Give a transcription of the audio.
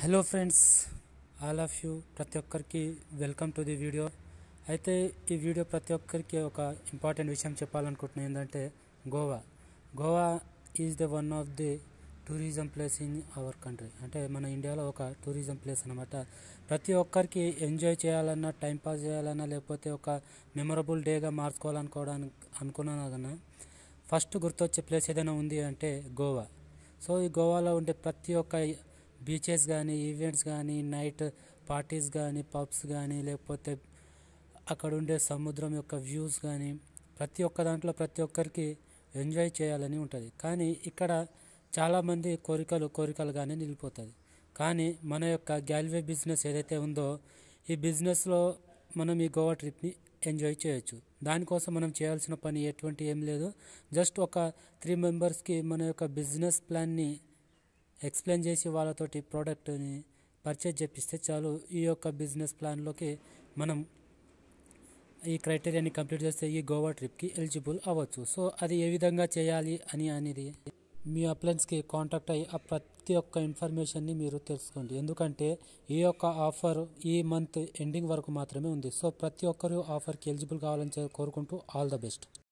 hello friends all of you ప్రతి ఒక్కరికి welcome to the video అయితే ఈ వీడియో ప్రతి ఒక్కరికి ఒక ఇంపార్టెంట్ విషయం చెప్పాలనుకుంటున్నాను ఏంటంటే Goa Goa is the one of the tourism place in our country అంటే మన ఇండియాలో ఒక టూరిజం ప్లేస్ అనమాట ప్రతి ఒక్కరికి ఎంజాయ్ చేయాలన్నా టైంపాస్ చేయాలన్నా లేకపోతే ఒక మెమొరబుల్ డేగా మార్చుకోవాలనుకోవడానికి అనుకున్నాను కన్నా ఫస్ట్ గుర్తొచ్చే ప్లేస్ ఏదైనా ఉంది అంటే గోవా సో ఈ గోవాలో ఉండే ప్రతి ఒక్క బీచెస్ కానీ ఈవెంట్స్ కానీ నైట్ పార్టీస్ కానీ పబ్స్ కానీ లేకపోతే అక్కడ ఉండే సముద్రం యొక్క వ్యూస్ కానీ ప్రతి ఒక్క దాంట్లో ప్రతి ఒక్కరికి ఎంజాయ్ చేయాలని ఉంటుంది కానీ ఇక్కడ చాలామంది కోరికలు కోరికలుగానే నిలిపోతుంది కానీ మన యొక్క గ్యాల్వే బిజినెస్ ఏదైతే ఉందో ఈ బిజినెస్లో మనం ఈ గోవా ట్రిప్ని ఎంజాయ్ చేయొచ్చు దానికోసం మనం చేయాల్సిన పని ఎటువంటి ఏం లేదు జస్ట్ ఒక త్రీ మెంబర్స్కి మన యొక్క బిజినెస్ ప్లాన్ని ఎక్స్ప్లెయిన్ చేసి వాళ్ళతోటి ప్రోడక్ట్ని పర్చేజ్ చేపిస్తే చాలు ఈ యొక్క బిజినెస్ ప్లాన్లోకి మనం ఈ క్రైటీరియాని కంప్లీట్ చేస్తే ఈ గోవా ట్రిప్కి ఎలిజిబుల్ అవ్వచ్చు సో అది ఏ విధంగా చేయాలి అని అనేది మీ అప్లయన్స్కి కాంటాక్ట్ అయ్యి ఆ ప్రతి ఒక్క ఇన్ఫర్మేషన్ని మీరు తెలుసుకోండి ఎందుకంటే ఈ యొక్క ఆఫర్ ఈ మంత్ ఎండింగ్ వరకు మాత్రమే ఉంది సో ప్రతి ఒక్కరు ఆఫర్కి ఎలిజిబుల్ కావాలని కోరుకుంటూ ఆల్ ద బెస్ట్